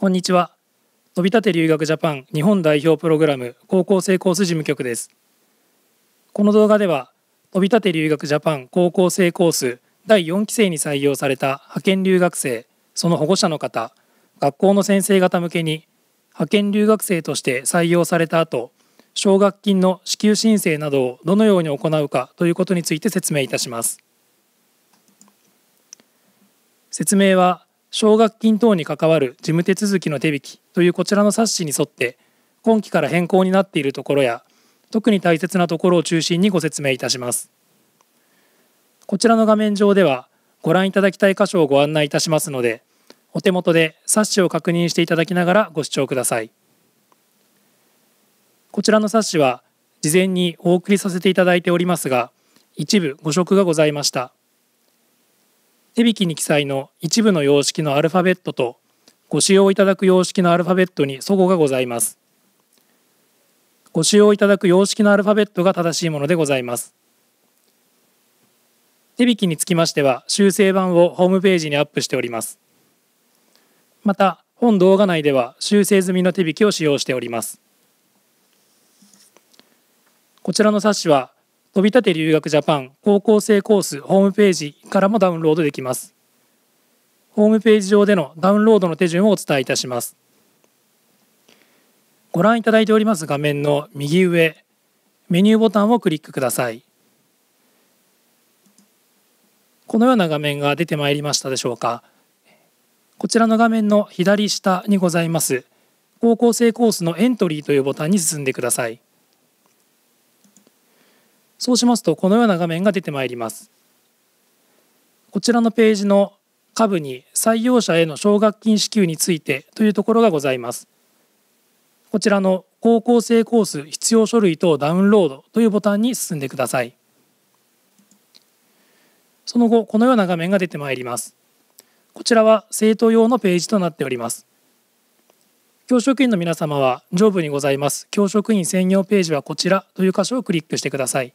こんにちは飛び立て留学ジャパン日本代表プログラム高校生コース事務局ですこの動画では飛び立て留学ジャパン高校生コース第4期生に採用された派遣留学生その保護者の方学校の先生方向けに派遣留学生として採用された後奨学金の支給申請などをどのように行うかということについて説明いたします説明は奨学金等に関わる事務手続きの手引きというこちらの冊子に沿って今期から変更になっているところや特に大切なところを中心にご説明いたしますこちらの画面上ではご覧いただきたい箇所をご案内いたしますのでお手元で冊子を確認していただきながらご視聴くださいこちらの冊子は事前にお送りさせていただいておりますが一部誤植がございました手引きに記載の一部の様式のアルファベットとご使用いただく様式のアルファベットに齟齬がございます。ご使用いただく様式のアルファベットが正しいものでございます。手引きにつきましては修正版をホームページにアップしております。また、本動画内では修正済みの手引きを使用しております。こちらの冊子は飛び立て留学ジャパン高校生コースホームページからもダウンロードできます。ホームページ上でのダウンロードの手順をお伝えいたします。ご覧いただいております画面の右上、メニューボタンをクリックください。このような画面が出てまいりましたでしょうか。こちらの画面の左下にございます、高校生コースのエントリーというボタンに進んでください。そうしますとこのような画面が出てまいりますこちらのページの下部に採用者への奨学金支給についてというところがございますこちらの高校生コース必要書類等ダウンロードというボタンに進んでくださいその後このような画面が出てまいりますこちらは生徒用のページとなっております教職員の皆様は上部にございます教職員専用ページはこちらという箇所をクリックしてください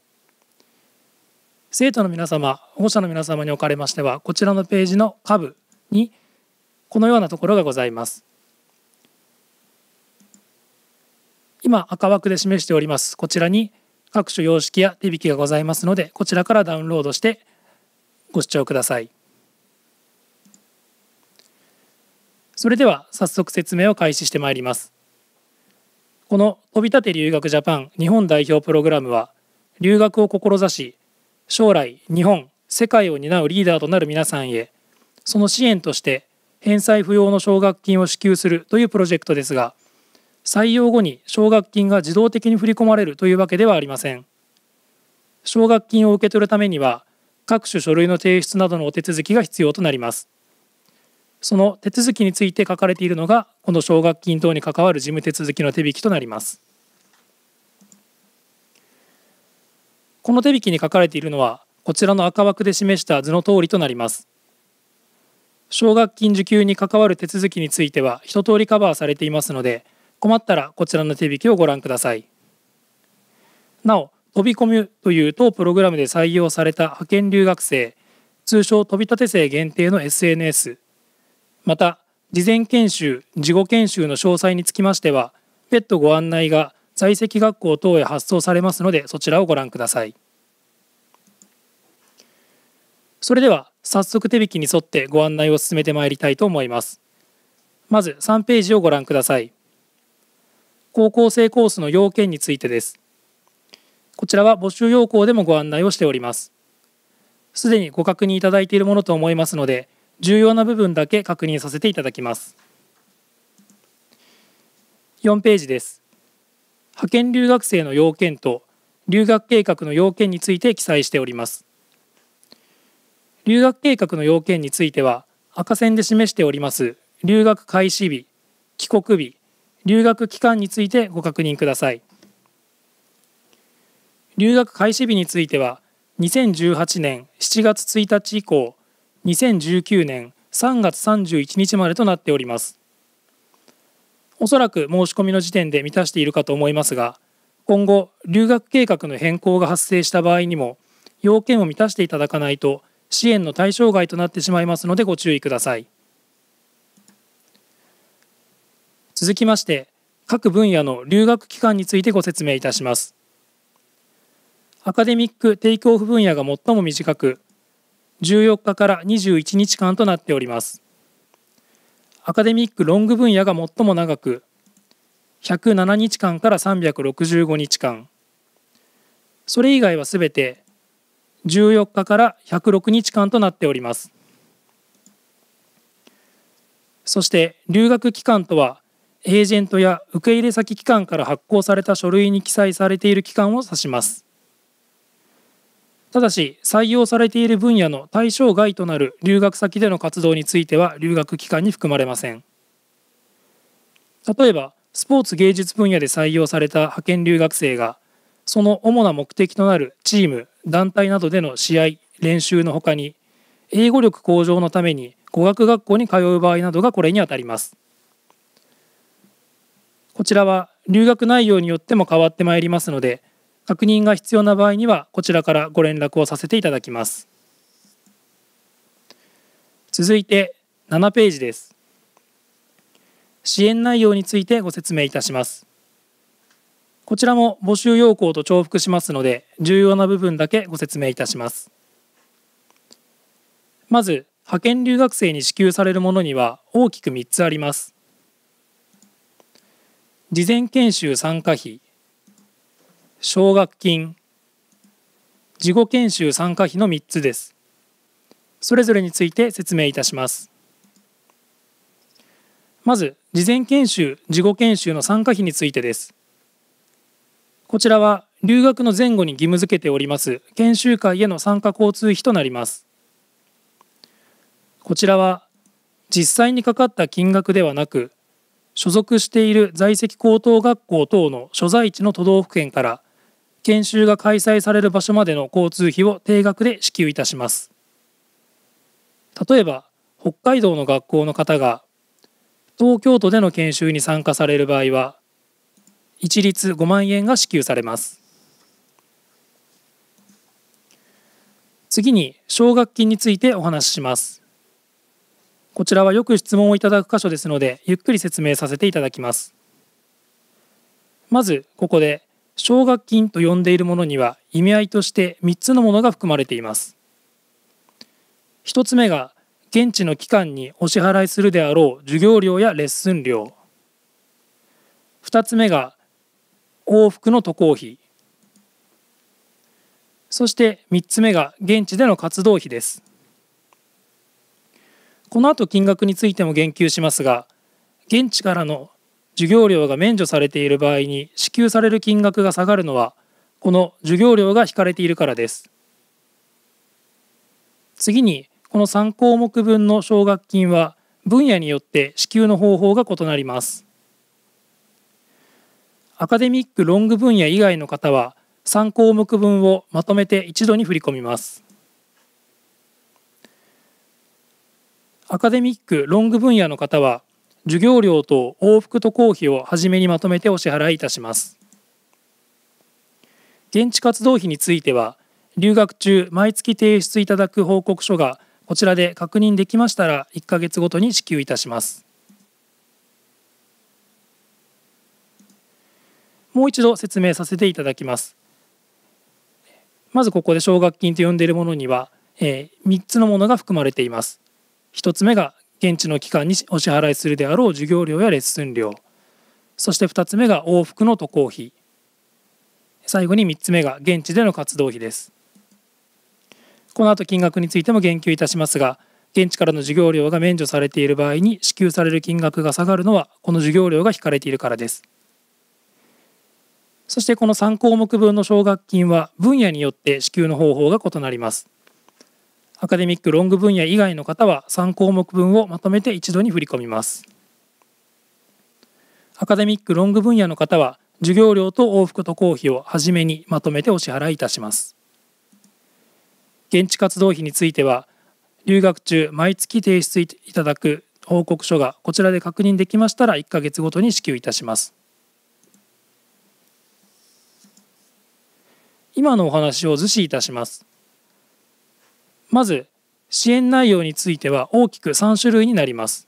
生徒の皆様保護者の皆様におかれましてはこちらのページの下部にこのようなところがございます今赤枠で示しておりますこちらに各種様式や手引きがございますのでこちらからダウンロードしてご視聴くださいそれでは早速説明を開始してまいりますこの飛び立て留学ジャパン日本代表プログラムは留学を志し将来日本世界を担うリーダーとなる皆さんへその支援として返済不要の奨学金を支給するというプロジェクトですが採用後に奨学金が自動的に振り込まれるというわけではありません奨学金を受け取るためには各種書類の提出などのお手続きが必要となりますその手続きについて書かれているのがこの奨学金等に関わる事務手続きの手引きとなりますこの手引きに書かれているのはこちらの赤枠で示した図の通りとなります奨学金受給に関わる手続きについては一通りカバーされていますので困ったらこちらの手引きをご覧くださいなお飛び込むという当プログラムで採用された派遣留学生通称飛び立て生限定の SNS また事前研修事後研修の詳細につきましては別途ご案内が在籍学校等へ発送されますのでそちらをご覧くださいそれでは早速手引きに沿ってご案内を進めてまいりたいと思いますまず3ページをご覧ください高校生コースの要件についてですこちらは募集要項でもご案内をしておりますすでにご確認いただいているものと思いますので重要な部分だけ確認させていただきます4ページです派遣留学生の要件と留学計画の要件について記載しております留学計画の要件については赤線で示しております留学開始日帰国日留学期間についてご確認ください留学開始日については2018年7月1日以降2019年3月31日までとなっておりますおそらく申し込みの時点で満たしているかと思いますが今後留学計画の変更が発生した場合にも要件を満たしていただかないと支援の対象外となってしまいますのでご注意ください続きまして各分野の留学期間についてご説明いたしますアカデミック・テイクオフ分野が最も短く14日から21日間となっておりますアカデミックロング分野が最も長く107日間から365日間それ以外はすべて14日から106日間となっておりますそして留学期間とはエージェントや受け入れ先機関から発行された書類に記載されている期間を指しますただし採用されている分野の対象外となる留学先での活動については留学期間に含まれません例えばスポーツ芸術分野で採用された派遣留学生がその主な目的となるチーム団体などでの試合練習のほかに英語力向上のために語学学校に通う場合などがこれにあたりますこちらは留学内容によっても変わってまいりますので確認が必要な場合にはこちらからご連絡をさせていただきます続いて7ページです支援内容についてご説明いたしますこちらも募集要項と重複しますので重要な部分だけご説明いたしますまず派遣留学生に支給されるものには大きく3つあります事前研修参加費奨学金事後研修参加費の3つですそれぞれについて説明いたしますまず事前研修事後研修の参加費についてですこちらは留学の前後に義務付けております研修会への参加交通費となりますこちらは実際にかかった金額ではなく所属している在籍高等学校等の所在地の都道府県から研修が開催される場所までの交通費を定額で支給いたします例えば北海道の学校の方が東京都での研修に参加される場合は一律5万円が支給されます次に奨学金についてお話ししますこちらはよく質問をいただく箇所ですのでゆっくり説明させていただきますまずここで奨学金と呼んでいるものには意味合いとして3つのものが含まれています1つ目が現地の期間にお支払いするであろう授業料やレッスン料2つ目が往復の渡航費そして3つ目が現地での活動費ですこの後金額についても言及しますが現地からの授業料が免除されている場合に支給される金額が下がるのはこの授業料が引かれているからです次にこの3項目分の奨学金は分野によって支給の方法が異なりますアカデミックロング分野以外の方は3項目分をまとめて一度に振り込みますアカデミックロング分野の方は授業料と往復渡航費を初めにまとめてお支払いいたします現地活動費については留学中毎月提出いただく報告書がこちらで確認できましたら1ヶ月ごとに支給いたしますもう一度説明させていただきますまずここで奨学金と呼んでいるものには、えー、3つのものが含まれています1つ目が現地の機関にお支払いするであろう授業料やレッスン料そして2つ目が往復の渡航費最後に3つ目が現地での活動費ですこの後金額についても言及いたしますが現地からの授業料が免除されている場合に支給される金額が下がるのはこの授業料が引かれているからですそしてこの3項目分の奨学金は分野によって支給の方法が異なりますアカデミックロング分野以外の方は3項目分をまとめて一度に振り込みます。アカデミックロング分野の方は授業料と往復渡航費を初めにまとめてお支払いいたします。現地活動費については留学中毎月提出いただく報告書がこちらで確認できましたら1ヶ月ごとに支給いたします。今のお話を図示いたします。まず支援内容については大きく3種類になります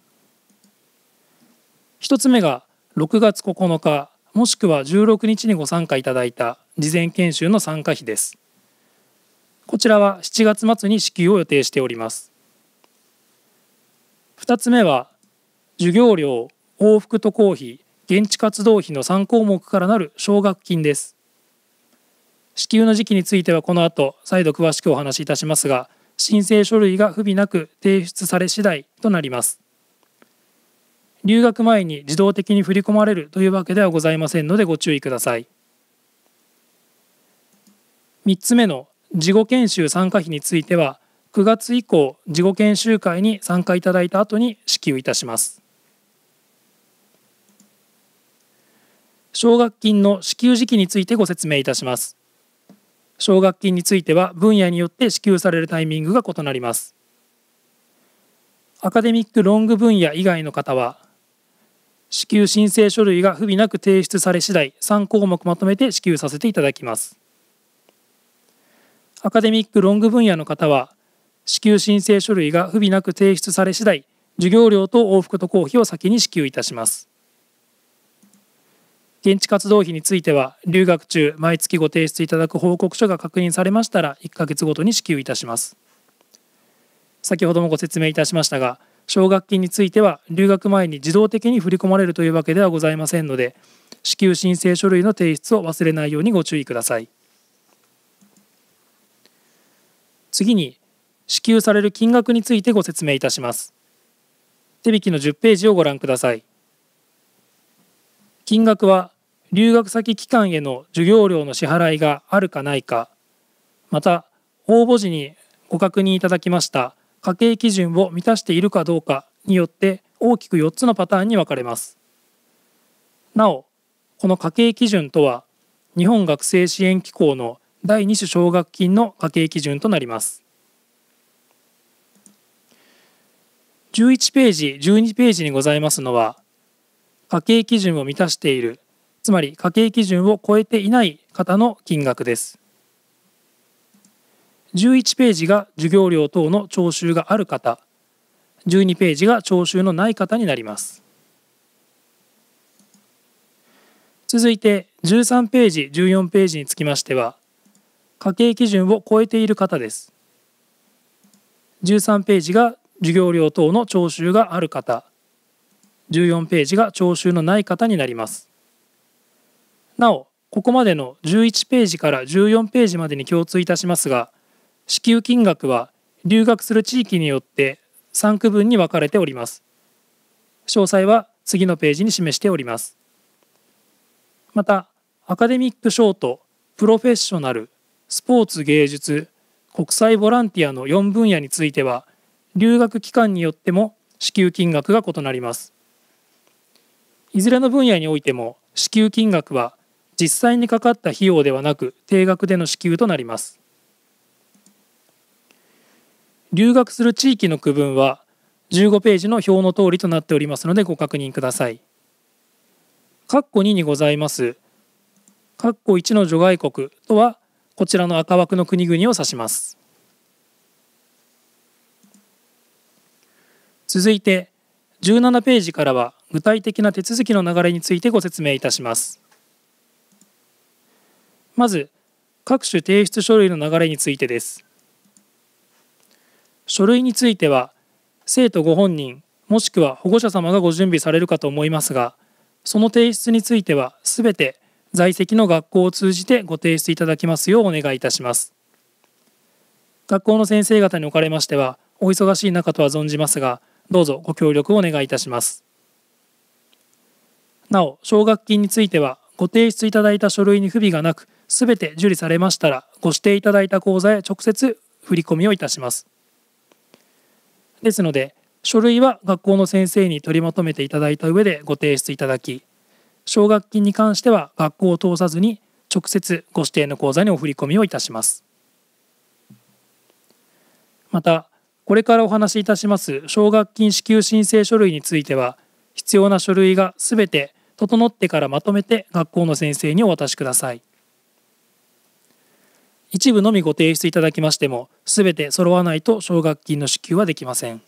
1つ目が6月9日もしくは16日にご参加いただいた事前研修の参加費ですこちらは7月末に支給を予定しております2つ目は授業料往復渡航費現地活動費の3項目からなる奨学金です支給の時期についてはこの後再度詳しくお話しいたしますが申請書類が不備なく提出され次第となります留学前に自動的に振り込まれるというわけではございませんのでご注意ください3つ目の事後研修参加費については9月以降事後研修会に参加いただいた後に支給いたします奨学金の支給時期についてご説明いたします奨学金については分野によって支給されるタイミングが異なりますアカデミックロング分野以外の方は支給申請書類が不備なく提出され次第3項目まとめて支給させていただきますアカデミックロング分野の方は支給申請書類が不備なく提出され次第授業料と往復渡航費を先に支給いたします現地活動費については留学中毎月ご提出いただく報告書が確認されましたら1ヶ月ごとに支給いたします先ほどもご説明いたしましたが奨学金については留学前に自動的に振り込まれるというわけではございませんので支給申請書類の提出を忘れないようにご注意ください次に支給される金額についてご説明いたします手引きの10ページをご覧ください金額は留学先機関への授業料の支払いがあるかないかまた応募時にご確認いただきました家計基準を満たしているかどうかによって大きく4つのパターンに分かれますなおこの家計基準とは日本学生支援機構の第2種奨学金の家計基準となります11ページ12ページにございますのは家計基準を満たしているつまり家計基準を超えていない方の金額です11ページが授業料等の徴収がある方12ページが徴収のない方になります続いて13ページ14ページにつきましては家計基準を超えている方です13ページが授業料等の徴収がある方14ページが徴収のない方になりますなおここまでの11ページから14ページまでに共通いたしますが支給金額は留学する地域によって3区分に分かれております詳細は次のページに示しておりますまたアカデミックショートプロフェッショナルスポーツ芸術国際ボランティアの4分野については留学期間によっても支給金額が異なりますいずれの分野においても支給金額は実際にかかった費用ではなく定額での支給となります留学する地域の区分は15ページの表の通りとなっておりますのでご確認ください。括弧2にございます。括弧1の除外国とはこちらの赤枠の国々を指します。続いて17ページからは具体的な手続きの流れについてご説明いたします。まず、各種提出書類の流れについてです。書類については、生徒ご本人、もしくは保護者様がご準備されるかと思いますが、その提出については、すべて在籍の学校を通じてご提出いただきますようお願いいたします。学校の先生方におかれましては、お忙しい中とは存じますが、どうぞご協力をお願いいたします。なお、奨学金については、ご提出いただいた書類に不備がなく、すべて受理されましたらご指定いただいた口座へ直接振り込みをいたしますですので書類は学校の先生に取りまとめていただいた上でご提出いただき奨学金に関しては学校を通さずに直接ご指定の口座にお振り込みをいたしますまたこれからお話しいたします奨学金支給申請書類については必要な書類がすべて整ってからまとめて学校の先生にお渡しください。一部のみご提出いただきましても、すべて揃わないと奨学金の支給はできません。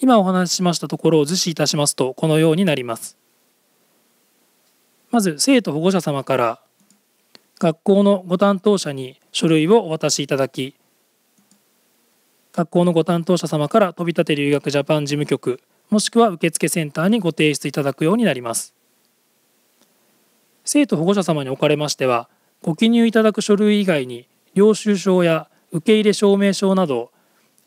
今お話ししましたところを図示いたしますと、このようになります。まず、生徒保護者様から、学校のご担当者に書類をお渡しいただき、学校のご担当者様から飛び立て留学ジャパン事務局、もしくは受付センターにご提出いただくようになります。生徒保護者様におかれましてはご記入いただく書類以外に領収書や受け入れ証明書など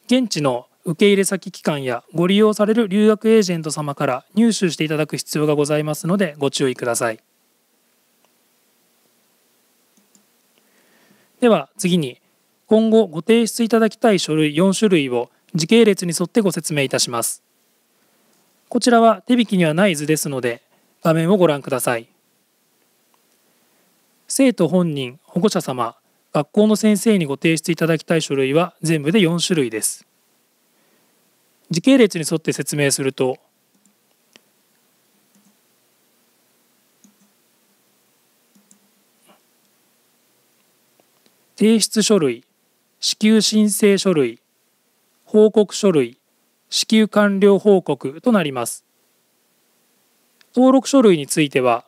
現地の受け入れ先機関やご利用される留学エージェント様から入手していただく必要がございますのでご注意くださいでは次に今後ご提出いただきたい書類4種類を時系列に沿ってご説明いたしますこちらは手引きにはない図ですので画面をご覧ください生徒本人保護者様学校の先生にご提出いただきたい書類は全部で4種類です時系列に沿って説明すると提出書類支給申請書類報告書類支給完了報告となります登録書類については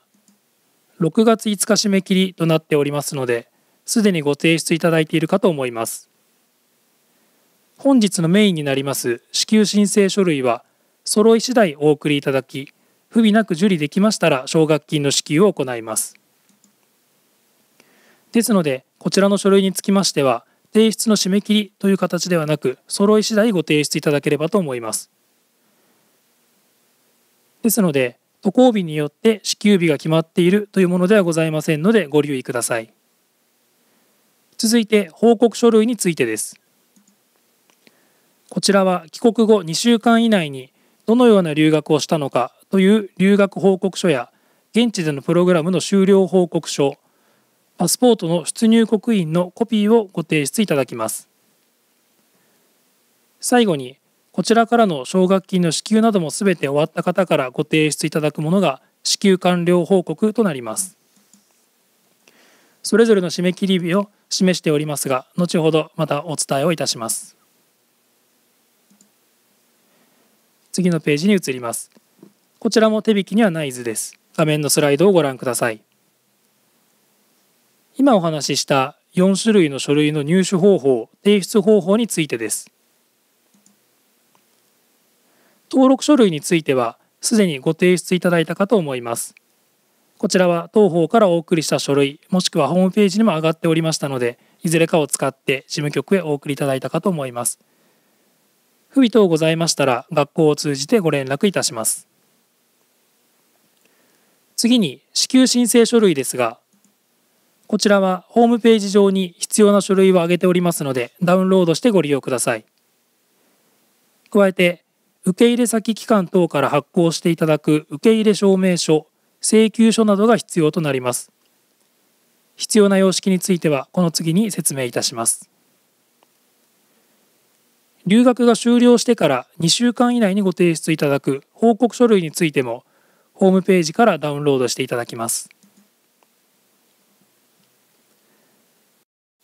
6月5日締め切りとなっておりますので、すでにご提出いただいているかと思います。本日のメインになります支給申請書類は、揃い次第お送りいただき、不備なく受理できましたら奨学金の支給を行います。ですので、こちらの書類につきましては、提出の締め切りという形ではなく、揃い次第ご提出いただければと思います。ですので、渡航日によって支給日が決まっているというものではございませんのでご留意ください続いて報告書類についてですこちらは帰国後2週間以内にどのような留学をしたのかという留学報告書や現地でのプログラムの終了報告書パスポートの出入国員のコピーをご提出いただきます最後にこちらからの奨学金の支給などもすべて終わった方からご提出いただくものが支給完了報告となります。それぞれの締め切り日を示しておりますが、後ほどまたお伝えをいたします。次のページに移ります。こちらも手引きにはない図です。画面のスライドをご覧ください。今お話しした4種類の書類の入手方法、提出方法についてです。登録書類については、すでにご提出いただいたかと思います。こちらは当方からお送りした書類、もしくはホームページにも上がっておりましたので、いずれかを使って事務局へお送りいただいたかと思います。不備等ございましたら、学校を通じてご連絡いたします。次に、支給申請書類ですが、こちらはホームページ上に必要な書類を挙げておりますので、ダウンロードしてご利用ください。加えて、受け入れ先機関等から発行していただく受け入れ証明書、請求書などが必要となります。必要な様式についてはこの次に説明いたします。留学が終了してから2週間以内にご提出いただく報告書類についてもホームページからダウンロードしていただきます。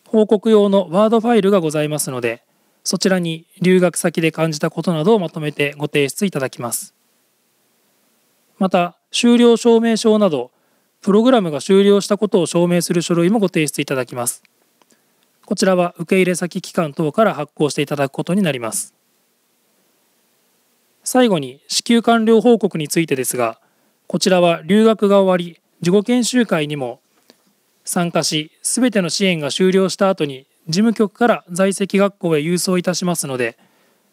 報告用のワードファイルがございますので、そちらに留学先で感じたことなどをまとめてご提出いただきます。また、終了証明書など、プログラムが終了したことを証明する書類もご提出いただきます。こちらは受け入れ先機関等から発行していただくことになります。最後に支給完了報告についてですが、こちらは留学が終わり、自己研修会にも参加し、すべての支援が終了した後に事務局から在籍学校へ郵送いたしますので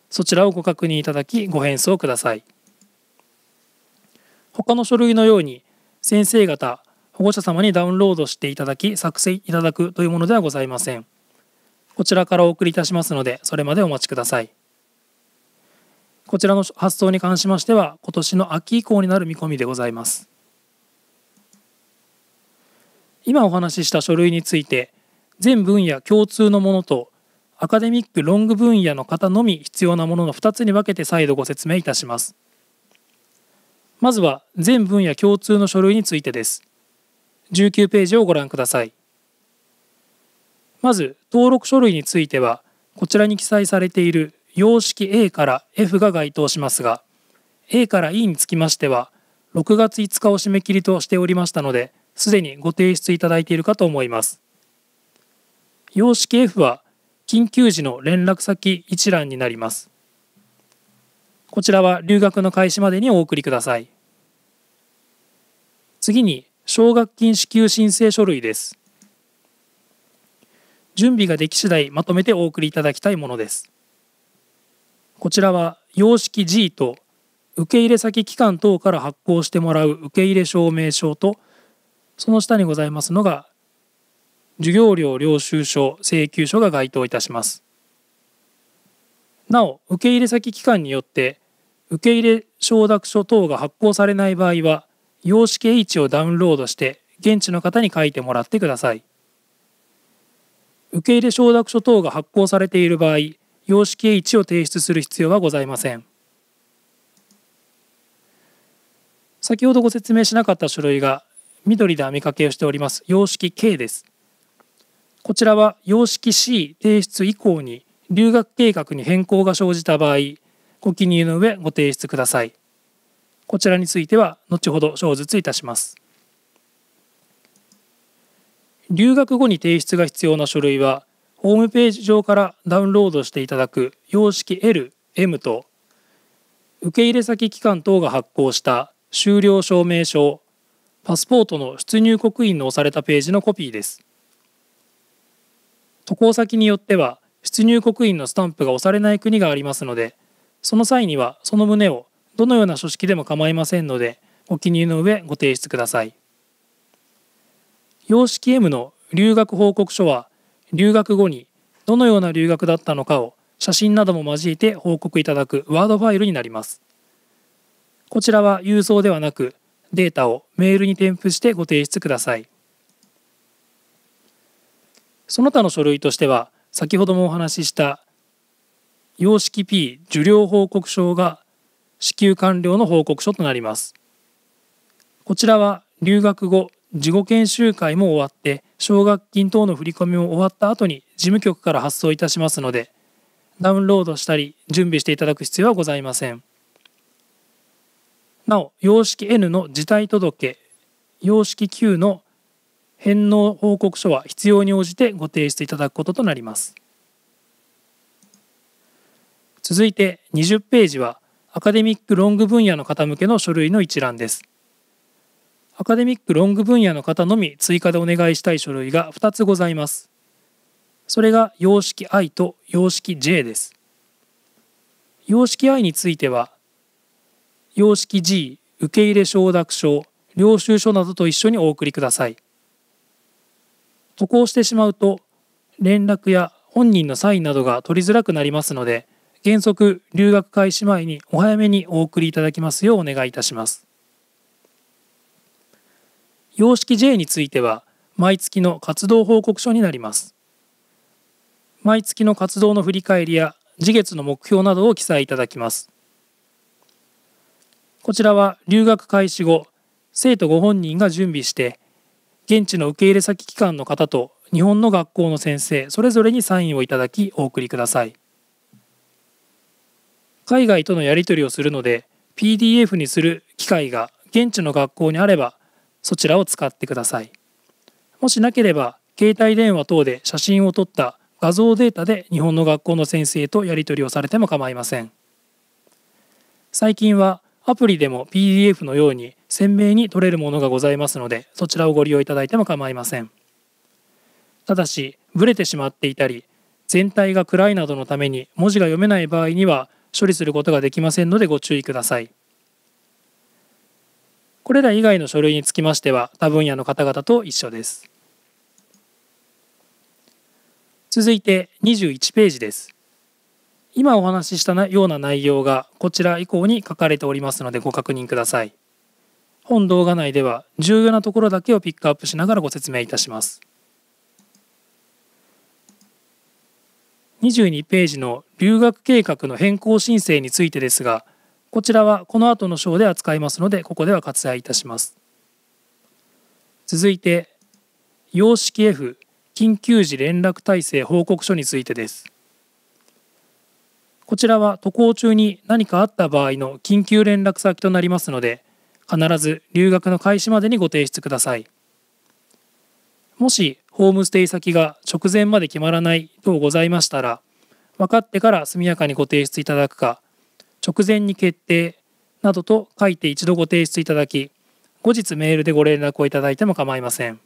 そちらをご確認いただきご返送ください他の書類のように先生方保護者様にダウンロードしていただき作成いただくというものではございませんこちらからお送りいたしますのでそれまでお待ちくださいこちらの発送に関しましては今年の秋以降になる見込みでございます今お話しした書類について全分野共通のものとアカデミックロング分野の方のみ必要なものの2つに分けて再度ご説明いたします。まずは全分野共通の書類についてです。19ページをご覧ください。まず登録書類についてはこちらに記載されている様式 A から F が該当しますが A から E につきましては6月5日を締め切りとしておりましたのですでにご提出いただいているかと思います。様式 F は緊急時の連絡先一覧になります。こちらは留学の開始までにお送りください。次に、奨学金支給申請書類です。準備ができ次第まとめてお送りいただきたいものです。こちらは様式 G と受入先機関等から発行してもらう受入証明書とその下にございますのが授業料領収書請求書が該当いたしますなお受入先機関によって受入承諾書等が発行されない場合は様式 H をダウンロードして現地の方に書いてもらってください受け入れ承諾書等が発行されている場合様式 H を提出する必要はございません先ほどご説明しなかった書類が緑で編み掛けをしております様式 K ですこちらは様式 C 提出以降に留学計画に変更が生じた場合ご記入の上ご提出くださいこちらについては後ほど詳述いたします留学後に提出が必要な書類はホームページ上からダウンロードしていただく様式 L、M と受け入れ先機関等が発行した終了証明書パスポートの出入国印の押されたページのコピーです渡航先によっては出入国員のスタンプが押されない国がありますのでその際にはその旨をどのような書式でも構いませんのでお記入の上ご提出ください様式 M の留学報告書は留学後にどのような留学だったのかを写真なども交えて報告いただくワードファイルになりますこちらは郵送ではなくデータをメールに添付してご提出くださいその他の書類としては先ほどもお話しした様式 P 受領報告書が支給完了の報告書となりますこちらは留学後事後研修会も終わって奨学金等の振り込みも終わった後に事務局から発送いたしますのでダウンロードしたり準備していただく必要はございませんなお様式 N の辞退届様式 Q の返納報告書は必要に応じてご提出いただくこととなります続いて20ページはアカデミックロング分野の方向けの書類の一覧ですアカデミックロング分野の方のみ追加でお願いしたい書類が2つございますそれが様式 I と様式 J です様式 I については様式 G 受入承諾書領収書などと一緒にお送りください渡航してしまうと連絡や本人のサインなどが取りづらくなりますので原則留学開始前にお早めにお送りいただきますようお願いいたします様式 J については毎月の活動報告書になります毎月の活動の振り返りや次月の目標などを記載いただきますこちらは留学開始後生徒ご本人が準備して現地の受け入れ先機関の方と日本の学校の先生それぞれにサインをいただきお送りください海外とのやり取りをするので PDF にする機会が現地の学校にあればそちらを使ってくださいもしなければ携帯電話等で写真を撮った画像データで日本の学校の先生とやり取りをされても構いません最近はアプリでも PDF のように鮮明に取れるものがございますのでそちらをご利用いただいても構いませんただしブレてしまっていたり全体が暗いなどのために文字が読めない場合には処理することができませんのでご注意くださいこれら以外の書類につきましては他分野の方々と一緒です続いて21ページです今お話ししたような内容がこちら以降に書かれておりますのでご確認ください本動画内では重要なところだけをピックアップしながらご説明いたします。22ページの留学計画の変更申請についてですが、こちらはこの後の章で扱いますので、ここでは割愛いたします。続いて、様式 F 緊急時連絡体制報告書についてです。こちらは渡航中に何かあった場合の緊急連絡先となりますので、必ず留学の開始までにご提出くださいもしホームステイ先が直前まで決まらないとございましたら分かってから速やかにご提出いただくか直前に決定などと書いて一度ご提出いただき後日メールでご連絡をいただいても構いません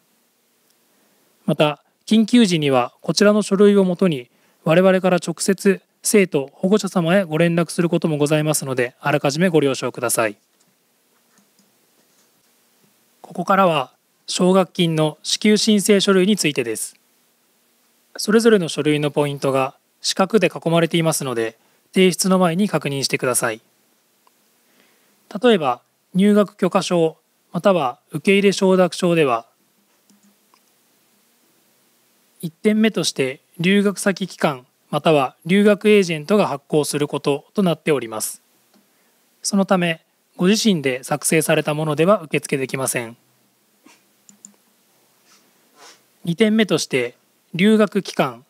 また緊急時にはこちらの書類をもとに我々から直接生徒保護者様へご連絡することもございますのであらかじめご了承くださいここからは奨学金の支給申請書類についてです。それぞれの書類のポイントが四角で囲まれていますので、提出の前に確認してください。例えば、入学許可証、または受け入れ承諾証では、1点目として留学先機関または留学エージェントが発行することとなっております。そのため、ご自身で作成されたものでは受付できません2点目として留学期間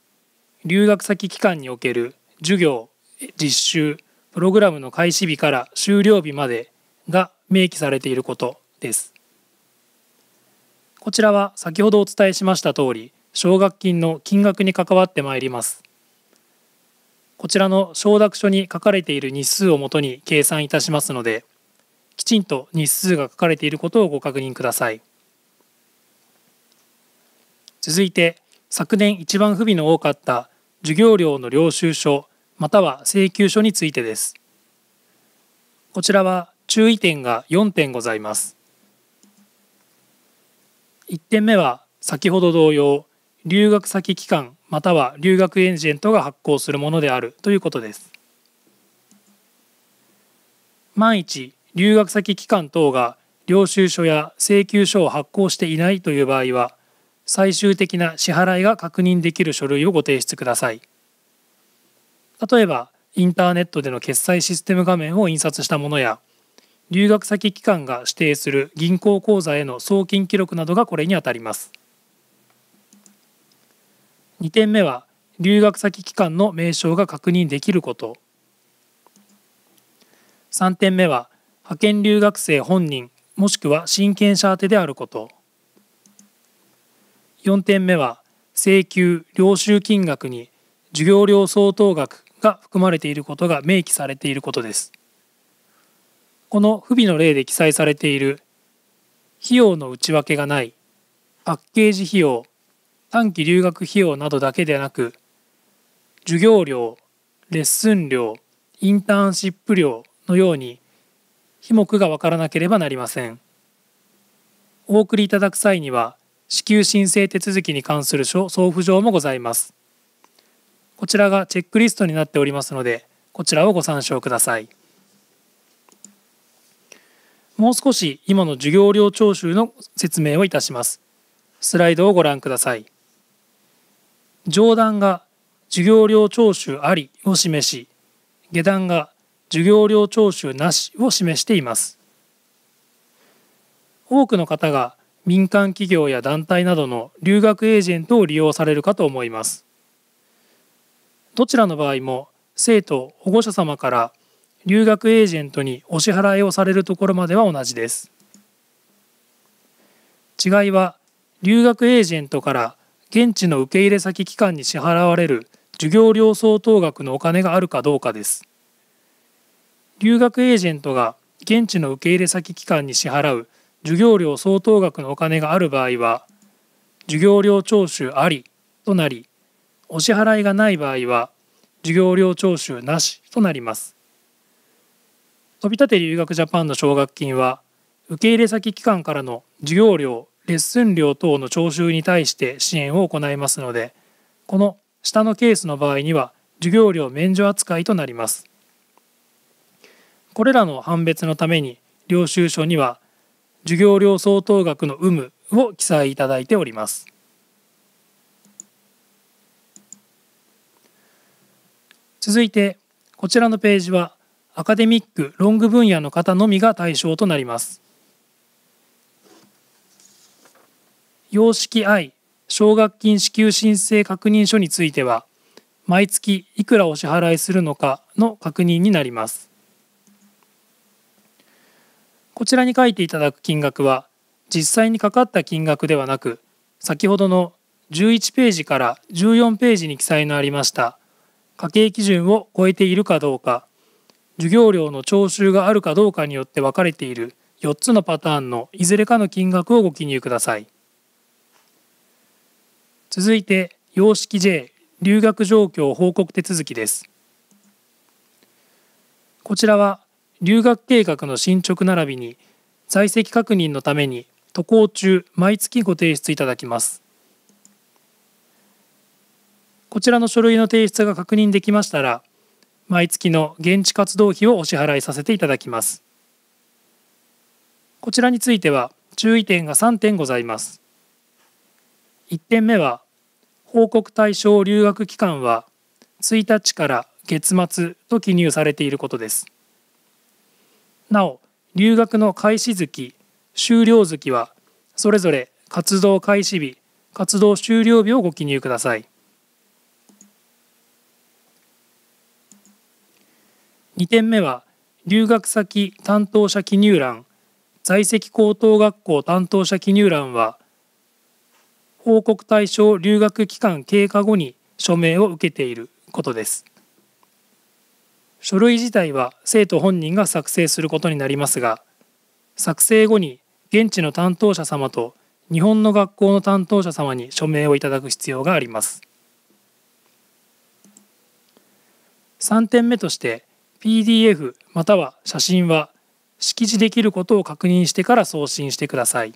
留学先期間における授業実習プログラムの開始日から終了日までが明記されていることですこちらは先ほどお伝えしました通り奨学金の金額に関わってまいりますこちらの承諾書に書かれている日数をもとに計算いたしますのできちんと日数が書かれていることをご確認ください続いて昨年一番不備の多かった授業料の領収書または請求書についてですこちらは注意点が4点ございます1点目は先ほど同様留学先機関または留学エージェントが発行するものであるということです万一留学先機関等が領収書や請求書を発行していないという場合は最終的な支払いが確認できる書類をご提出ください例えばインターネットでの決済システム画面を印刷したものや留学先機関が指定する銀行口座への送金記録などがこれにあたります2点目は留学先機関の名称が確認できること3点目は派遣留学生本人もしくは親権者宛てであること4点目は請求領収金額に授業料相当額が含まれていることが明記されていることですこの不備の例で記載されている費用の内訳がないパッケージ費用短期留学費用などだけでなく授業料レッスン料インターンシップ料のように費目が分からなければなりません。お送りいただく際には、支給申請手続きに関する書送付状もございます。こちらがチェックリストになっておりますので、こちらをご参照ください。もう少し今の授業料徴収の説明をいたします。スライドをご覧ください。上段が授業料徴収ありを示し、下段が授業料徴収なしを示しています多くの方が民間企業や団体などの留学エージェントを利用されるかと思いますどちらの場合も生徒保護者様から留学エージェントにお支払いをされるところまでは同じです違いは留学エージェントから現地の受け入れ先機関に支払われる授業料相当額のお金があるかどうかです留学エージェントが現地の受け入れ先機関に支払う授業料相当額のお金がある場合は授業料徴収ありとなりお支払いがない場合は授業料徴収なしとなります飛び立て留学ジャパンの奨学金は受け入れ先機関からの授業料レッスン料等の徴収に対して支援を行いますのでこの下のケースの場合には授業料免除扱いとなりますこれらの判別のために領収書には授業料相当額の有無を記載いただいております。続いてこちらのページはアカデミック・ロング分野の方のみが対象となります。様式 I 奨学金支給申請確認書については毎月いくらお支払いするのかの確認になります。こちらに書いていただく金額は実際にかかった金額ではなく先ほどの11ページから14ページに記載のありました家計基準を超えているかどうか授業料の徴収があるかどうかによって分かれている4つのパターンのいずれかの金額をご記入ください続いて様式 J 留学状況報告手続きですこちらは留学計画の進捗並びに在籍確認のために渡航中毎月ご提出いただきますこちらの書類の提出が確認できましたら毎月の現地活動費をお支払いさせていただきますこちらについては注意点が3点ございます1点目は報告対象留学期間は1日から月末と記入されていることですなお留学の開始月終了月はそれぞれ活動開始日活動終了日をご記入ください2点目は留学先担当者記入欄在籍高等学校担当者記入欄は報告対象留学期間経過後に署名を受けていることです。書類自体は生徒本人が作成することになりますが作成後に現地の担当者様と日本の学校の担当者様に署名をいただく必要があります3点目として PDF または写真は識字できることを確認してから送信してください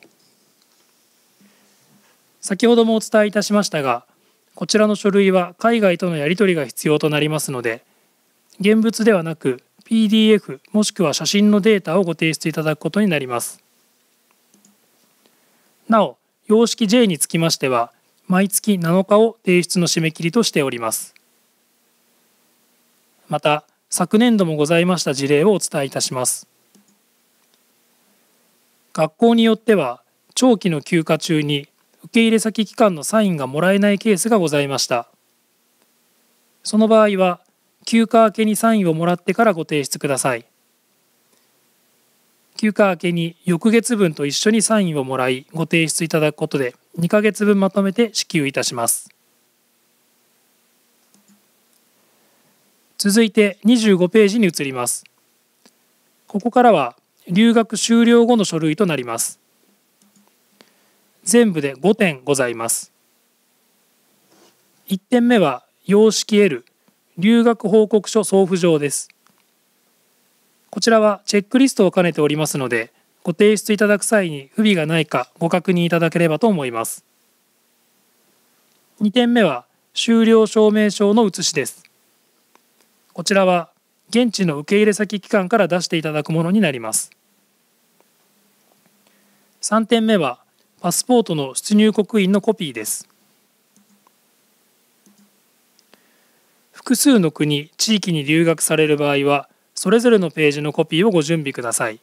先ほどもお伝えいたしましたがこちらの書類は海外とのやり取りが必要となりますので現物ではなく PDF もしくは写真のデータをご提出いただくことになります。なお、様式 J につきましては、毎月7日を提出の締め切りとしております。また、昨年度もございました事例をお伝えいたします。学校によっては、長期の休暇中に受け入れ先機関のサインがもらえないケースがございました。その場合は、休暇明けにサインをもらってからご提出ください休暇明けに翌月分と一緒にサインをもらいご提出いただくことで2ヶ月分まとめて支給いたします続いて25ページに移りますここからは留学終了後の書類となります全部で5点ございます1点目は様式 L 留学報告書送付状です。こちらはチェックリストを兼ねておりますので、ご提出いただく際に不備がないかご確認いただければと思います。2点目は、終了証明書の写しです。こちらは、現地の受け入れ先機関から出していただくものになります。3点目は、パスポートの出入国員のコピーです。複数の国地域に留学される場合はそれぞれのページのコピーをご準備ください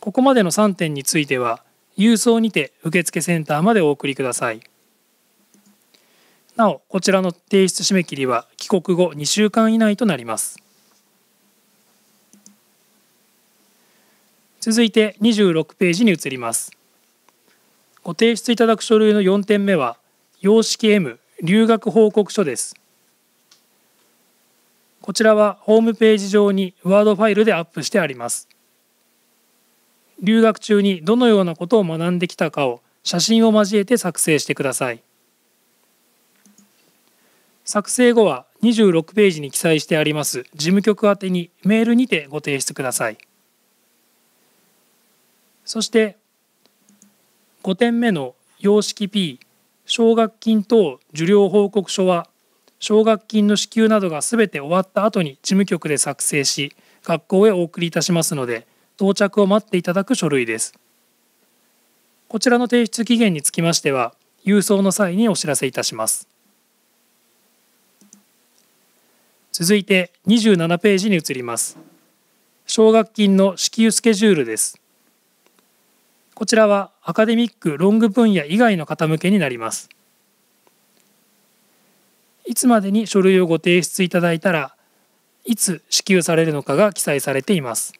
ここまでの3点については郵送にて受付センターまでお送りくださいなおこちらの提出締め切りは帰国後2週間以内となります続いて26ページに移りますご提出いただく書類の4点目は様式 M 留学報告書ですこちらはホームページ上にワードファイルでアップしてあります。留学中にどのようなことを学んできたかを写真を交えて作成してください。作成後は26ページに記載してあります事務局宛てにメールにてご提出ください。そして5点目の様式 P 奨学金等受領報告書は奨学金の支給などがすべて終わった後に事務局で作成し学校へお送りいたしますので到着を待っていただく書類ですこちらの提出期限につきましては郵送の際にお知らせいたします続いて27ページに移ります奨学金の支給スケジュールですこちらはアカデミックロング分野以外の方向けになりますいつまでに書類をご提出いただいたらいつ支給されるのかが記載されています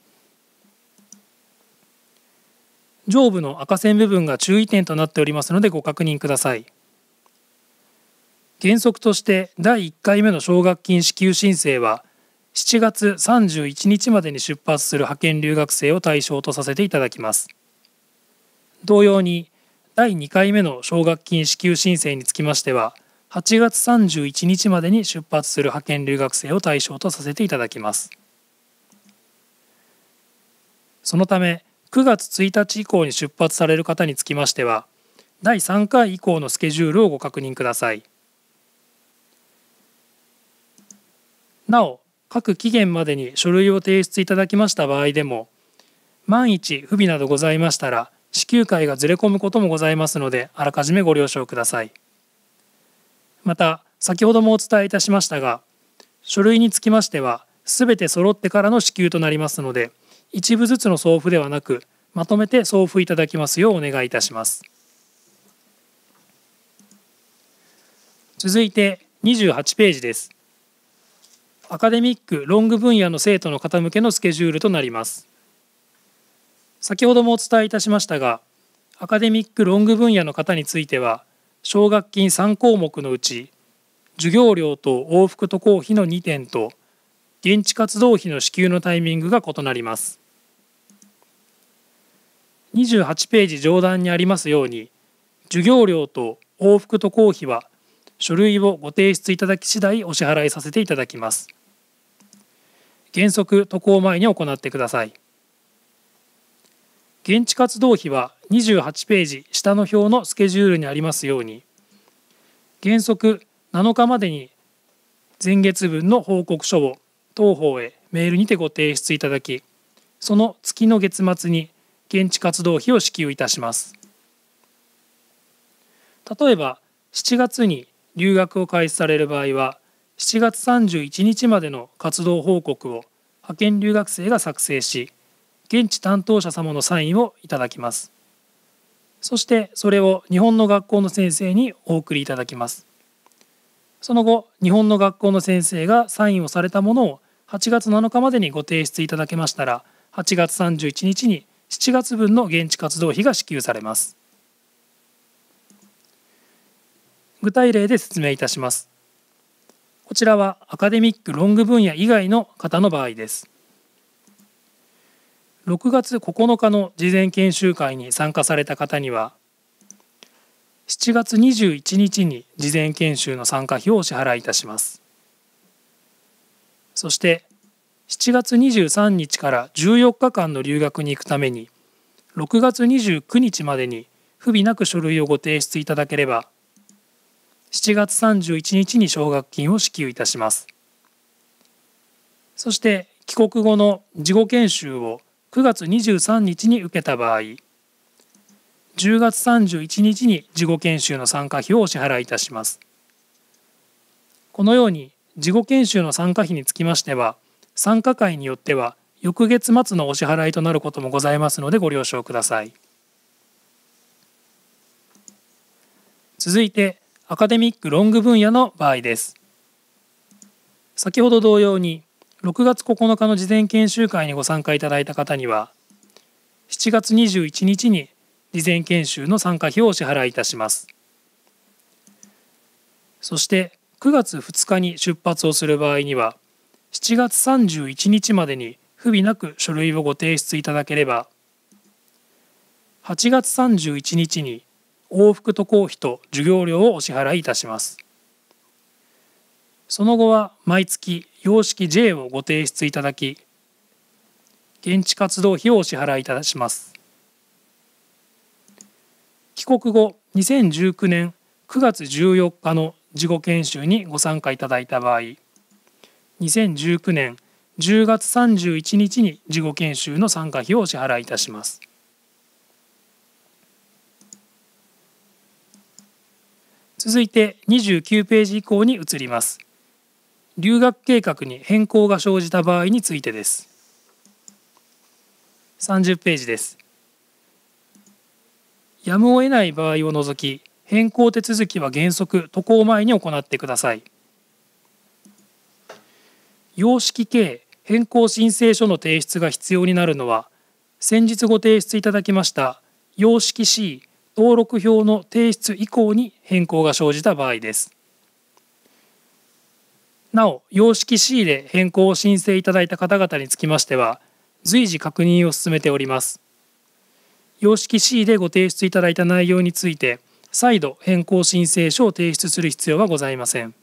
上部の赤線部分が注意点となっておりますのでご確認ください原則として第1回目の奨学金支給申請は7月31日までに出発する派遣留学生を対象とさせていただきます同様に第2回目の奨学金支給申請につきましては8月31日までに出発する派遣留学生を対象とさせていただきますそのため9月1日以降に出発される方につきましては第3回以降のスケジュールをご確認くださいなお各期限までに書類を提出いただきました場合でも万一不備などございましたら支給会がずれ込むこともございますのであらかじめご了承ください。また先ほどもお伝えいたしましたが書類につきましてはすべて揃ってからの支給となりますので一部ずつの送付ではなくまとめて送付いただきますようお願いいたします続いて28ページですアカデミック・ロング分野の生徒の方向けのスケジュールとなります先ほどもお伝えいたしましたがアカデミック・ロング分野の方については奨学金3項目のうち授業料と往復渡航費の2点と現地活動費の支給のタイミングが異なります28ページ上段にありますように授業料と往復渡航費は書類をご提出いただき次第お支払いさせていただきます原則渡航前に行ってください現地活動費は28ページ下の表のスケジュールにありますように原則7日までに前月分の報告書を当方へメールにてご提出いただきその月の月末に現地活動費を支給いたします例えば7月に留学を開始される場合は7月31日までの活動報告を派遣留学生が作成し現地担当者様のサインをいただきますそしてそれを日本の学校の先生にお送りいただきますその後日本の学校の先生がサインをされたものを8月7日までにご提出いただけましたら8月31日に7月分の現地活動費が支給されます具体例で説明いたしますこちらはアカデミックロング分野以外の方の場合です6月9日の事前研修会に参加された方には7月21日に事前研修の参加費をお支払いいたしますそして7月23日から14日間の留学に行くために6月29日までに不備なく書類をご提出いただければ7月31日に奨学金を支給いたしますそして帰国後の事後研修を9月23日に受けた場合10月31日に事後研修の参加費をお支払いいたしますこのように事後研修の参加費につきましては参加会によっては翌月末のお支払いとなることもございますのでご了承ください続いてアカデミックロング分野の場合です先ほど同様に6月9日の事前研修会にご参加いただいた方には7月21日に事前研修の参加費をお支払いいたしますそして9月2日に出発をする場合には7月31日までに不備なく書類をご提出いただければ8月31日に往復渡航費と授業料をお支払いいたします。その後は毎月様式 J をご提出いただき現地活動費をお支払いいたします帰国後2019年9月14日の事後研修にご参加いただいた場合2019年10月31日に事後研修の参加費をお支払いいたします続いて29ページ以降に移ります留学計画に変更が生じた場合についてです30ページですやむを得ない場合を除き変更手続きは原則渡航前に行ってください様式系変更申請書の提出が必要になるのは先日ご提出いただきました様式 C 登録表の提出以降に変更が生じた場合ですなお様式 C で変更を申請いただいた方々につきましては随時確認を進めております様式 C でご提出いただいた内容について再度変更申請書を提出する必要はございません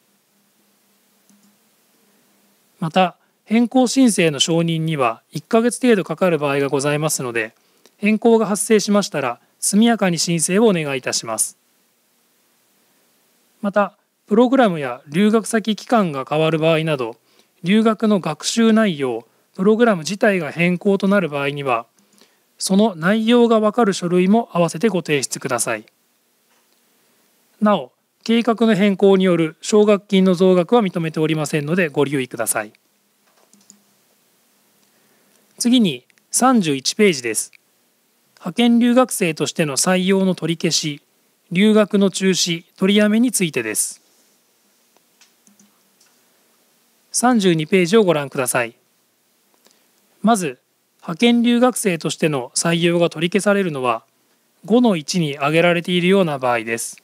また変更申請の承認には1ヶ月程度かかる場合がございますので変更が発生しましたら速やかに申請をお願いいたしますまたプログラムや留学先期間が変わる場合など留学の学習内容プログラム自体が変更となる場合にはその内容がわかる書類も併せてご提出くださいなお計画の変更による奨学金の増額は認めておりませんのでご留意ください次に31ページです派遣留学生としての採用の取り消し留学の中止取りやめについてです32ページをご覧ください。まず派遣留学生としての採用が取り消されるのは5の1に挙げられているような場合です。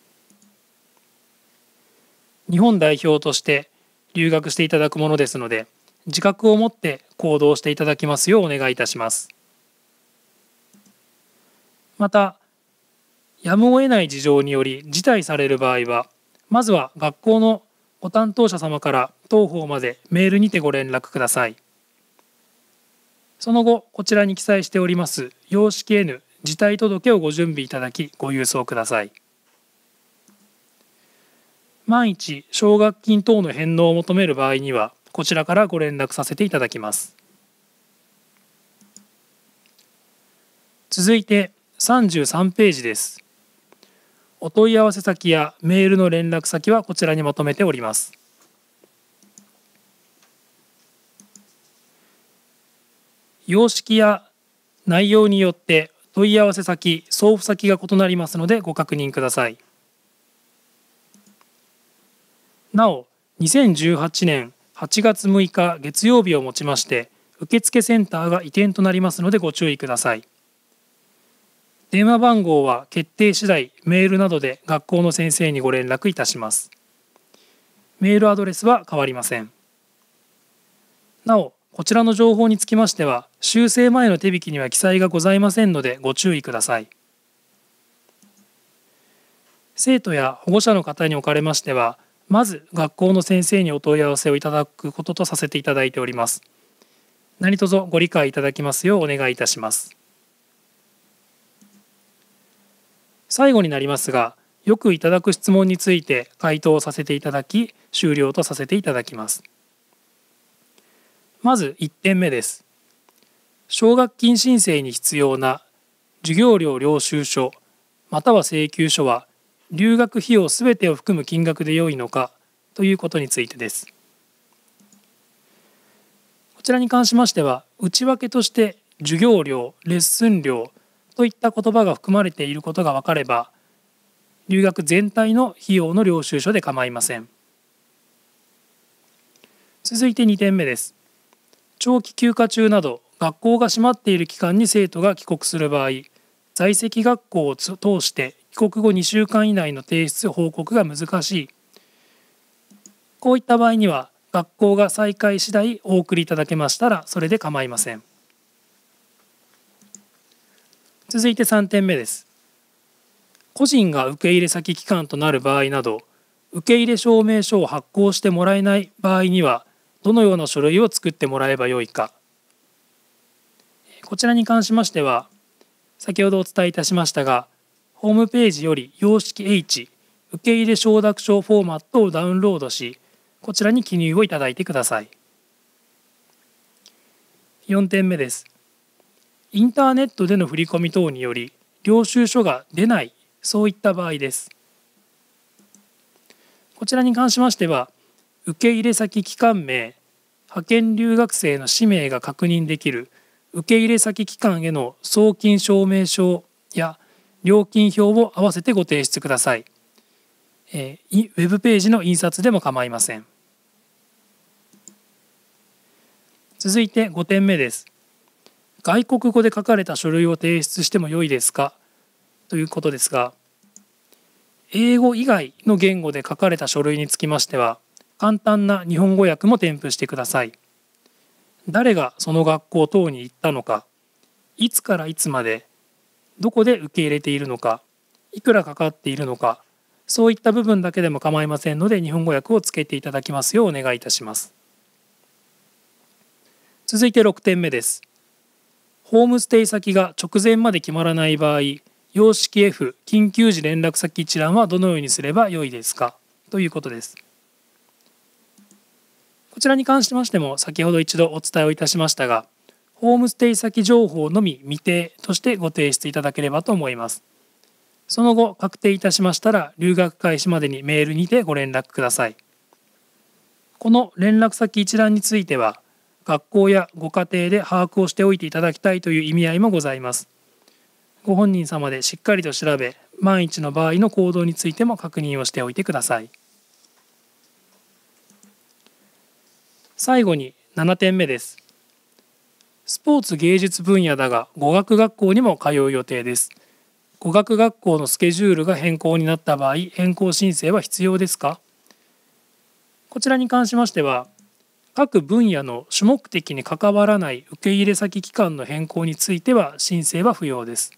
日本代表として留学していただくものですので自覚を持って行動していただきますようお願いいたします。またやむを得ない事情により辞退される場合はまずは学校のご担当者様から当方までメールにてご連絡くださいその後こちらに記載しております様式 N 事態届をご準備いただきご郵送ください万一奨学金等の返納を求める場合にはこちらからご連絡させていただきます続いて33ページですお問い合わせ先やメールの連絡先はこちらにまとめております。様式や内容によって問い合わせ先送付先が異なりますのでご確認くださいなお2018年8月6日月曜日をもちまして受付センターが移転となりますのでご注意ください電話番号は決定次第メールなどで学校の先生にご連絡いたします。メールアドレスは変わりません。なお、こちらの情報につきましては、修正前の手引きには記載がございませんのでご注意ください。生徒や保護者の方におかれましては、まず学校の先生にお問い合わせをいただくこととさせていただいております。何卒ご理解いただきますようお願いいたします。最後になりますがよくいただく質問について回答させていただき終了とさせていただきますまず1点目です奨学金申請に必要な授業料領収書または請求書は留学費用すべてを含む金額で良いのかということについてですこちらに関しましては内訳として授業料レッスン料といった言葉が含まれていることが分かれば留学全体の費用の領収書で構いません続いて2点目です長期休暇中など学校が閉まっている期間に生徒が帰国する場合在籍学校を通して帰国後2週間以内の提出報告が難しいこういった場合には学校が再開次第お送りいただけましたらそれで構いません。続いて3点目です個人が受け入れ先機関となる場合など受け入れ証明書を発行してもらえない場合にはどのような書類を作ってもらえばよいかこちらに関しましては先ほどお伝えいたしましたがホームページより様式 H 受け入れ承諾書フォーマットをダウンロードしこちらに記入をいただいてください4点目ですインターネットでの振込等により領収書が出ないそういった場合ですこちらに関しましては受け入れ先機関名派遣留学生の氏名が確認できる受け入れ先機関への送金証明書や料金表を合わせてご提出ください、えー、ウェブページの印刷でも構いません続いて5点目です外国語で書かれた書類を提出しても良いですかということですが英語以外の言語で書かれた書類につきましては簡単な日本語訳も添付してください誰がその学校等に行ったのかいつからいつまでどこで受け入れているのかいくらかかっているのかそういった部分だけでも構いませんので日本語訳をつけていただきますようお願いいたします続いて6点目ですホームステイ先が直前まで決まらない場合様式 F 緊急時連絡先一覧はどのようにすればよいですかということですこちらに関しましても先ほど一度お伝えをいたしましたがホームステイ先情報のみ未定としてご提出いただければと思いますその後確定いたしましたら留学開始までにメールにてご連絡くださいこの連絡先一覧については学校やご家庭で把握をしておいていただきたいという意味合いもございますご本人様でしっかりと調べ万一の場合の行動についても確認をしておいてください最後に7点目ですスポーツ芸術分野だが語学学校にも通う予定です語学学校のスケジュールが変更になった場合変更申請は必要ですかこちらに関しましては各分野の主目的に関わらない受け入れ先機関の変更については申請は不要です。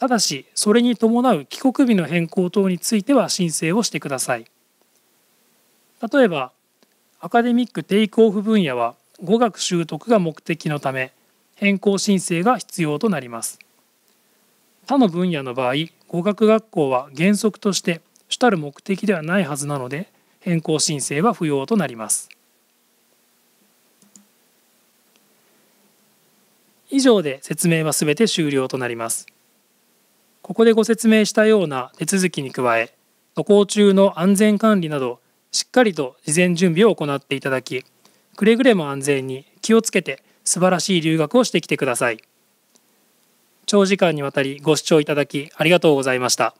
ただし、それに伴う帰国日の変更等については申請をしてください。例えば、アカデミックテイクオフ分野は語学習得が目的のため、変更申請が必要となります。他の分野の場合、語学学校は原則として主たる目的ではないはずなので、変更申請は不要となります。以上で説明はすべて終了となります。ここでご説明したような手続きに加え、渡航中の安全管理など、しっかりと事前準備を行っていただき、くれぐれも安全に気をつけて素晴らしい留学をしてきてください。長時間にわたりご視聴いただきありがとうございました。